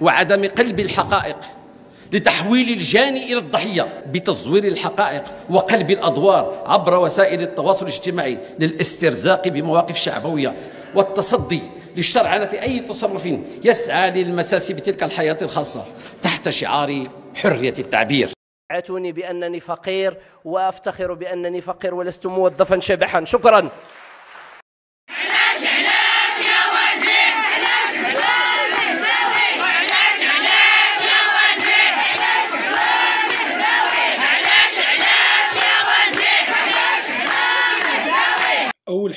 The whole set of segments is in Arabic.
وعدم قلب الحقائق لتحويل الجاني إلى الضحية بتزوير الحقائق وقلب الأدوار عبر وسائل التواصل الاجتماعي للاسترزاق بمواقف شعبوية والتصدي للشرعنة أي تصرف يسعى للمساس بتلك الحياة الخاصة تحت شعار حرية التعبير اعتوني بأنني فقير وأفتخر بأنني فقير ولست موظفا شبحا شكرا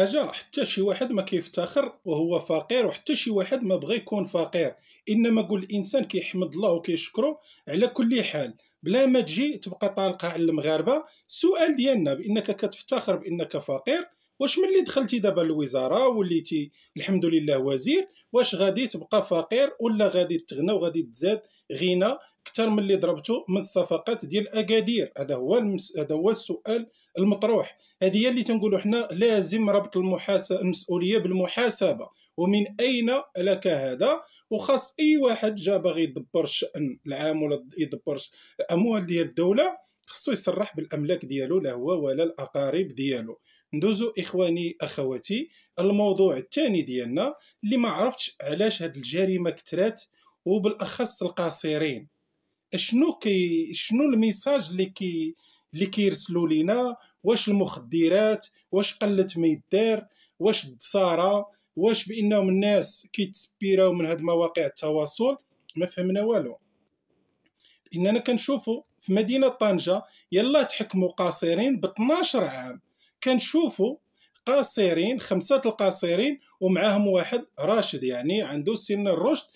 حاجة حتى شي واحد ما كيفتخر وهو فقير وحتى شي واحد ما بغى يكون فقير انما قول الانسان كيحمد الله وكيشكره على كل حال بلا ما تجي تبقى طالقه على المغاربه السؤال ديالنا بانك كتفتخر بانك فقير واش ملي دخلتي دابا الوزاره وليتي الحمد لله وزير واش غادي تبقى فقير ولا غادي تغنى وغادي تزاد غنى اكثر من اللي ضربته من الصفقات ديال اكادير هذا هو المس... هذا هو السؤال المطروح هذه هي اللي تنقولوا حنا لازم ربط المحاسبه المسؤوليه بالمحاسبه ومن اين لك هذا وخاص اي واحد جا باغي يدبر الشان العام ولا يدبر الاموال ديال الدوله خصو يصرح بالاملاك ديالو لا هو ولا الاقارب ديالو ندوزو اخواني اخواتي الموضوع الثاني ديالنا اللي ما عرفتش علاش هاد الجريمه كثرات وبالاخص القاصرين شنو كي شنو الميساج اللي كي اللي كيرسلوا لينا واش المخدرات واش ما ميدار واش الدساره واش بانهم الناس كيتسبيراو من هاد مواقع التواصل ما فهمنا والو اننا كنشوفوا في مدينه طنجه يلا تحكموا قاصرين ب 12 عام كنشوفوا قاصرين خمسه القاصرين ومعاهم واحد راشد يعني عنده سن الرشد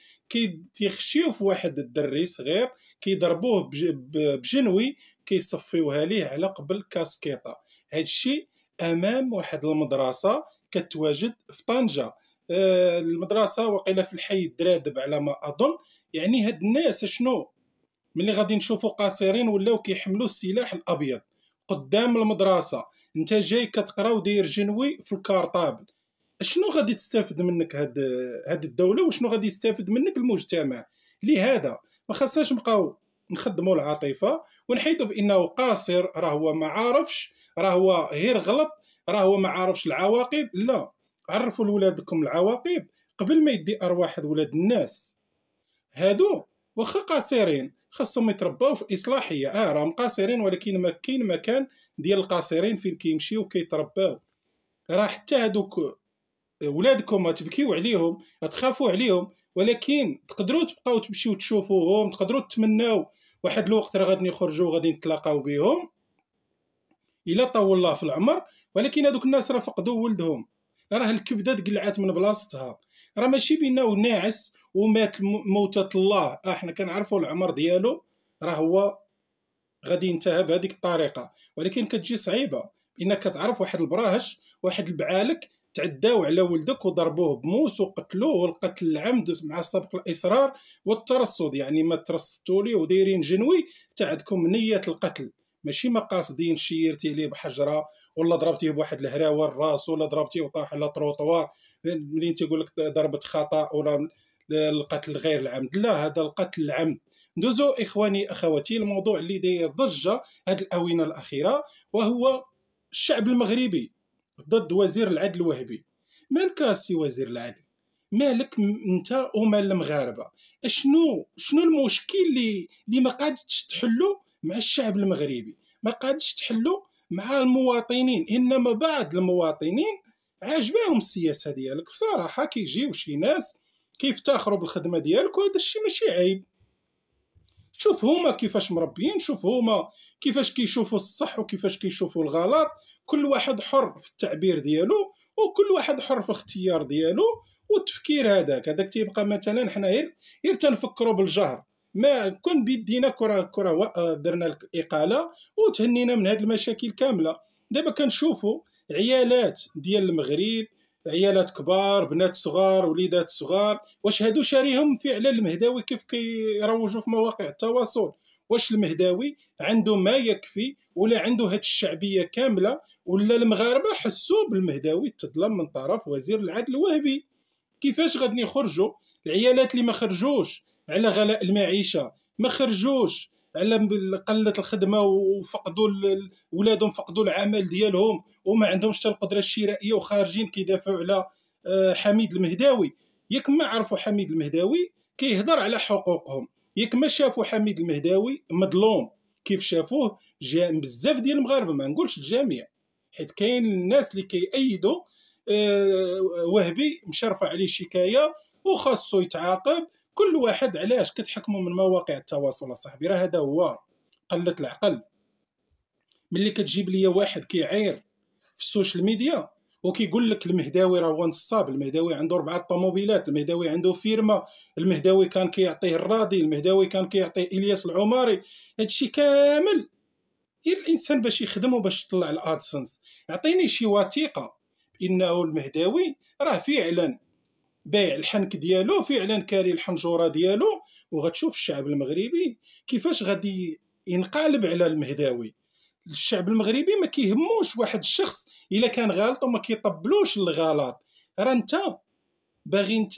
كيخشيو في واحد الدري صغير كيضربوه بجنوي كيصفيوها ليه على قبل كاسكيطه هادشي امام واحد المدرسه كتواجد في طنجه آه المدرسه واقيلا في الحي الدرادب على ما اظن يعني هاد الناس شنو ملي غادي نشوفو قاصرين ولاو كيحملوا السلاح الابيض قدام المدرسه انت جاي كتقرا وداير جنوي في الكارطابل شنو غادي تستافد منك هاد هاد الدوله وشنو غادي يستافد منك المجتمع لهذا ما خصهاش نبقاو نخدموا العاطفه ونحيدوا بانه قاصر راه هو ما عارفش راه هو غير غلط راه هو ما عارفش العواقب لا عرفوا لولادكم العواقب قبل ما يدي ارواح ولاد الناس هادو واخا قاصرين خاصهم يترباو في اصلاحيه اه راهم قاصرين ولكن ما كاين مكان ديال القاصرين فين كيمشيو كيترباو راه حتى هادوك ولادكم تبكيو عليهم تخافوا عليهم ولكن تقدروا تبقاو تمشيو تشوفوهم تقدروا تتمناو واحد الوقت راه غادي يخرجوا غادي نتلاقاو بهم الا طول الله في العمر ولكن هذوك الناس راه فقدوا ولدهم راه الكبده تقلعات من بلاصتها راه ماشي بينا ناعس ومات موتة الله احنا آه، كنعرفوا العمر ديالو راه هو غادي ينتهى بهذيك الطريقه ولكن كتجي صعيبه انك تعرف واحد البراهش واحد البعالك تعداو على ولدك وضربوه بموس وقتلوه والقتل العمد مع سبق الاصرار والترصد يعني ما ترصدتوا ليه ودايرين جنوي تاع عندكم نيه القتل ماشي ما قاصدين شيرتي ليه بحجره ولا ضربتيه بواحد الهراوه الراس ولا ضربتيه وطاح على تروطوار منين تيقول لك ضربه خطا ولا القتل غير العمد لا هذا القتل العمد ندوزو اخواني اخواتي الموضوع اللي داير ضجه هاد الاونه الاخيره وهو الشعب المغربي ضد وزير العدل الوهبي مالك السي وزير العدل مالك انت ومال المغاربه اشنو شنو المشكل اللي اللي ما قادش تحلو مع الشعب المغربي ما قادش تحلو مع المواطنين انما بعض المواطنين عاجباهم السياسه ديالك بصراحه كيجيو شي ناس كيفتخروا بالخدمه ديالك وهذا الشيء ماشي عيب شوف هما كيفاش مربيين شوف هما كيفاش كيشوفوا الصح وكيفاش كيشوفوا الغلط كل واحد حر في التعبير ديالو وكل واحد حر في الاختيار ديالو والتفكير هذاك هذاك تيبقى مثلا حنا غير غير تنفكروا بالجهر ما كون بيدينا كره كره آه، درنا الاقاله وتهنينا من هذه المشاكل كامله دابا كنشوفوا عيالات ديال المغرب عيالات كبار بنات صغار وليدات صغار واش هادو شاريهم فعلا المهداوي كيف كيروجوا في مواقع التواصل واش المهداوي عنده ما يكفي ولا عنده هاد الشعبيه كامله ولا المغاربه حسوا بالمهداوي تظلم من طرف وزير العدل الوهبي كيفاش غادي يخرجوا العيالات اللي ما خرجوش على غلاء المعيشه ما خرجوش على قله الخدمه وفقدوا ولادهم فقدوا العمل ديالهم وما عندهمش حتى القدره الشرائيه وخارجين كيدافعوا على آه، حميد المهداوي ياك ما عرفوا حميد المهداوي كيهضر على حقوقهم ياك ما شافوا حميد المهداوي مظلوم كيف شافوه بزاف ديال المغاربه ما نقولش الجميع حيت كاين الناس اللي كيأيدوا آه، وهبي مشرفه عليه شكايه وخاصو يتعاقب كل واحد علاش كتحكموا من مواقع التواصل الصحبي راه هذا هو قله العقل ملي كتجيب ليا واحد كيعاير في السوشيال ميديا وكيقول لك المهداوي راه هو نصاب المهداوي عنده ربعه طوموبيلات المهداوي عنده فيرما المهداوي كان كيعطيه الراضي المهداوي كان كيعطيه الياس العماري هادشي كامل غير الانسان باش يخدم وباش يطلع الادسنس يعطيني شي وثيقه بانه المهداوي راه فعلا بايع الحنك ديالو فعلا كاري الحنجوره ديالو وغتشوف الشعب المغربي كيفاش غادي ينقلب على المهداوي الشعب المغربي ما كيهموش واحد الشخص الا كان غلط وما كيطبلوش الغلط راه انت باغي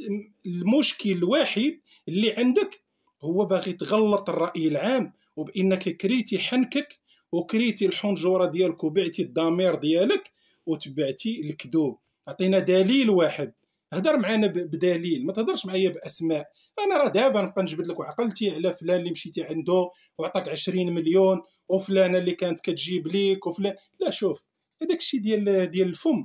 المشكل الوحيد اللي عندك هو باغي تغلط الراي العام وبانك كريتي حنكك وكريتي الحنجره ديالك وبعتي الضمير ديالك وتبعتي الكذوب عطينا دليل واحد هضر معنا بدليل ما تهضرش معايا باسماء انا راه دابا نبقى نجبد لك وعقلتي على فلان اللي مشيتي عنده وعطاك 20 مليون وفلانه اللي كانت كتجيب ليك وفلان لا شوف هذاك الشيء ديال ديال الفم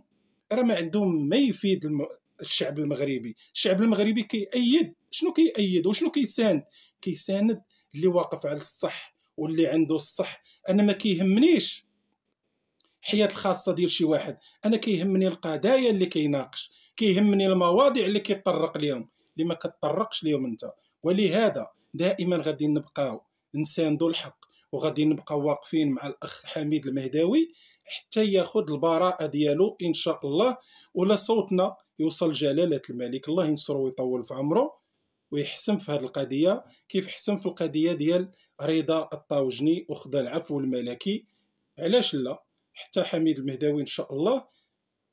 راه ما عندهم ما يفيد الم... الشعب المغربي الشعب المغربي كيأيد شنو كيأيد وشنو كيساند كيساند اللي واقف على الصح واللي عنده الصح انا ما كيهمنيش الحياه الخاصه ديال شي واحد انا كيهمني القضايا اللي كيناقش كيهمني المواضيع اللي كيطرق ليهم اللي ما كتطرقش ليهم انت ولهذا دائما غادي نبقاو نساندو الحق وغادي نبقاو واقفين مع الاخ حميد المهداوي حتى ياخذ البراءه ديالو ان شاء الله ولا صوتنا يوصل جلاله الملك الله ينصرو ويطول في عمره ويحسن في هذه القضيه كيف حسن في القضيه ديال رضا الطاوجني وخدا العفو الملكي علاش لا حتى حميد المهداوي ان شاء الله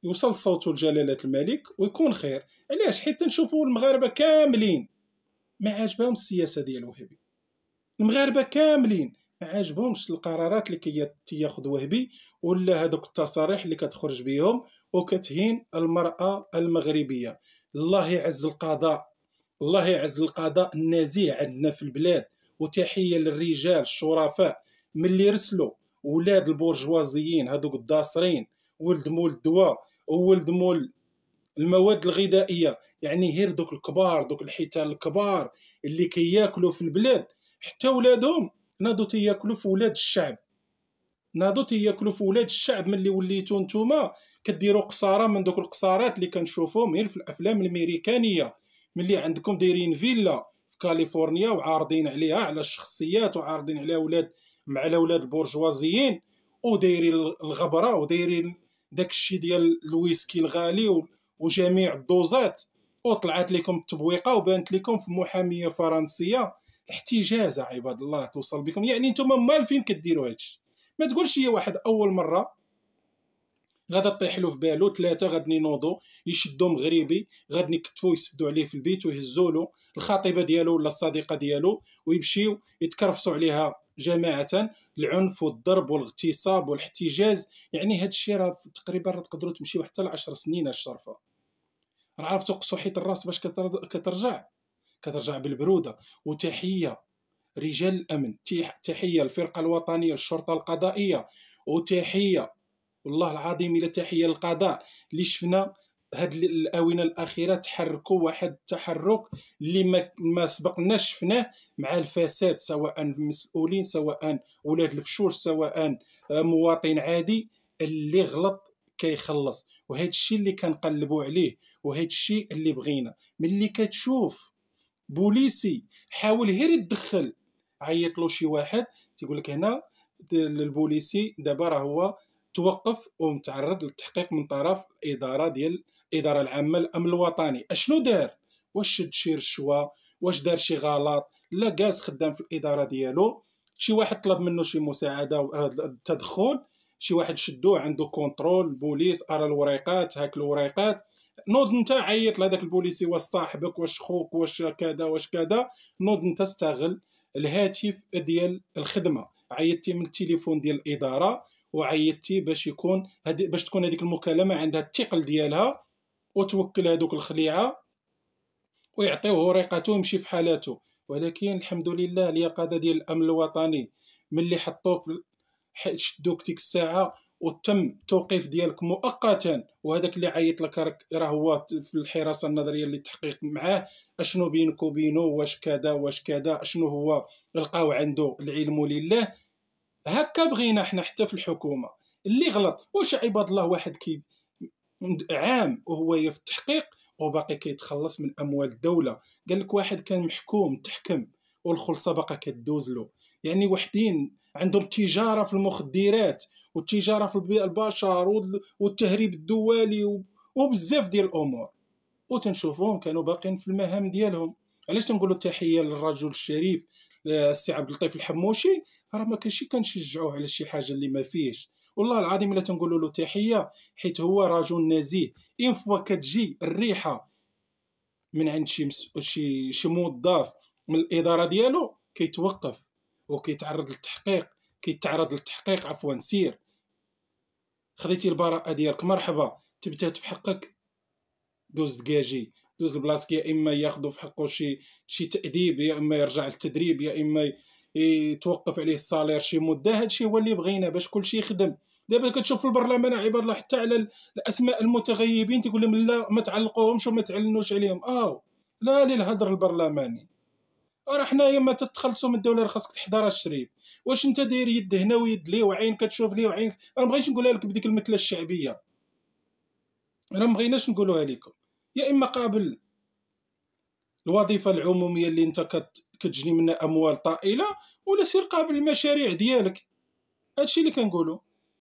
يوصل صوته لجلالة الملك ويكون خير علاش حيت نشوفوا المغاربة كاملين ما عاجبهم السياسة ديال وهبي المغاربة كاملين ما عاجبهمش القرارات اللي كي وهبي ولا هذوك التصاريح اللي كتخرج بهم وكتهين المرأة المغربية الله يعز القضاء الله يعز القضاء النزيه عندنا في البلاد وتحيه للرجال الشرفاء من اللي رسلوا ولاد البورجوازيين هذوك الداصرين ولد مول الدواء وولد مول المواد الغذائيه يعني غير دوك الكبار دوك الحيتان الكبار اللي كياكلوا في البلاد حتى ولادهم نادو تياكلوا في ولاد الشعب نادو تياكلوا في ولاد الشعب ملي وليتو نتوما كديروا قصاره من دوك القصارات اللي كنشوفوهم غير في الافلام الامريكانيه ملي عندكم دايرين فيلا كاليفورنيا وعارضين عليها على الشخصيات وعارضين عليها ولاد مع على ولاد البرجوازيين ودايرين الغبره ودايرين داك الشيء ديال الويسكي الغالي وجميع الدوزات وطلعت لكم التبويقه وبانت لكم في محاميه فرنسيه احتجازه عباد الله توصل بكم يعني انتم مالفين كديروا هادشي ما تقولش هي واحد اول مره غادا طيحلو في بالو ثلاثه غادي ينوضو يشدو مغربي غادي يكتفو يسدو عليه في البيت ويهزولو الخطيبه ديالو ولا الصديقه ديالو ويمشيو يتكرفصوا عليها جماعه العنف والضرب والاغتصاب والاحتجاز يعني هاد الشيء راه تقريبا راه تقدروا تمشيو حتى ل 10 سنين الشرفه راه عرفتو قصو حيط الراس باش كترجع كترجع بالبروده وتحيه رجال الامن تحيه الفرقه الوطنيه الشرطه القضائيه وتحيه والله العظيم الى تحيه للقضاء اللي شفنا هاد الاونه الاخيره تحركوا واحد التحرك اللي ما, ما سبقناش شفناه مع الفساد سواء مسؤولين سواء ولاد الفشور سواء مواطن عادي اللي غلط كيخلص وهذا الشيء اللي كنقلبوا عليه وهذا الشيء اللي بغينا ملي كتشوف بوليسي حاول غير يتدخل عيط له شي واحد تيقول لك هنا البوليسي دابا راه هو توقف ومتعرض للتحقيق من طرف الاداره ديال الاداره العامه للامن الوطني اشنو دار واش شد شي رشوه واش دار شي غلط لا كاز خدام في الاداره ديالو شي واحد طلب منه شي مساعده التدخل شي واحد شدوه عنده كونترول البوليس ارى الوريقات هاك الوريقات نوض انت عيط لهذاك البوليسي واش صاحبك واش خوك واش كذا واش كذا نوض انت استغل الهاتف ديال الخدمه عيطتي من التليفون ديال الاداره وعيطتي باش يكون باش تكون هذيك المكالمه عندها الثقل ديالها وتوكل هذوك الخليعه ويعطيوه ريقته ويمشي في حالاته ولكن الحمد لله اليقظه ديال الامن الوطني ملي حطوك شدوك ديك الساعه وتم التوقيف ديالك مؤقتا وهذاك اللي عيط لك راه هو في الحراسه النظريه اللي تحقيق معاه اشنو بينك وبينه واش كذا واش كذا اشنو هو لقاو عنده العلم لله هكا بغينا حنا حتى في الحكومه اللي غلط واش عباد الله واحد كي عام وهو في التحقيق وباقي كيتخلص من اموال الدوله قال لك واحد كان محكوم تحكم والخلصه باقا كدوز له يعني وحدين عندهم تجاره في المخدرات والتجاره في البشر والتهريب الدولي وبزاف ديال الامور وتنشوفوهم كانوا باقين في المهام ديالهم علاش تنقولوا تحيه للرجل الشريف السي عبد اللطيف الحموشي راه ما كانش كنشجعوه على شي حاجه اللي ما فيهش والله العظيم الا تنقول له تحيه حيت هو رجل نزيه اين فوا كتجي الريحه من عند شي مس... شي شي موظف من الاداره ديالو كيتوقف وكيتعرض للتحقيق كيتعرض للتحقيق عفوا سير خديتي البراءه ديالك مرحبا تبتات في حقك دوز دكاجي دوز البلاصك يا اما ياخذوا في حقه شي شي تاديب يا اما يرجع للتدريب يا اما يتوقف عليه الصالير شي مده هادشي هو اللي بغينا باش كلشي يخدم دابا كتشوف في البرلمان عباد الله حتى على الاسماء المتغيبين تيقول لهم لا ما تعلقوهمش وما تعلنوش عليهم اه لا للهدر البرلماني راه حنايا ما تتخلصوا من الدوله راه خاصك تحضر الشريف واش انت داير يد هنا ويد ليه وعين كتشوف ليه وعين انا ما بغيتش نقولها لك بديك المثله الشعبيه انا ما بغيناش نقولوها لكم يا اما قابل الوظيفه العموميه اللي انت كتجني منها اموال طائله ولا سير قابل المشاريع ديالك هادشي اللي كنقولو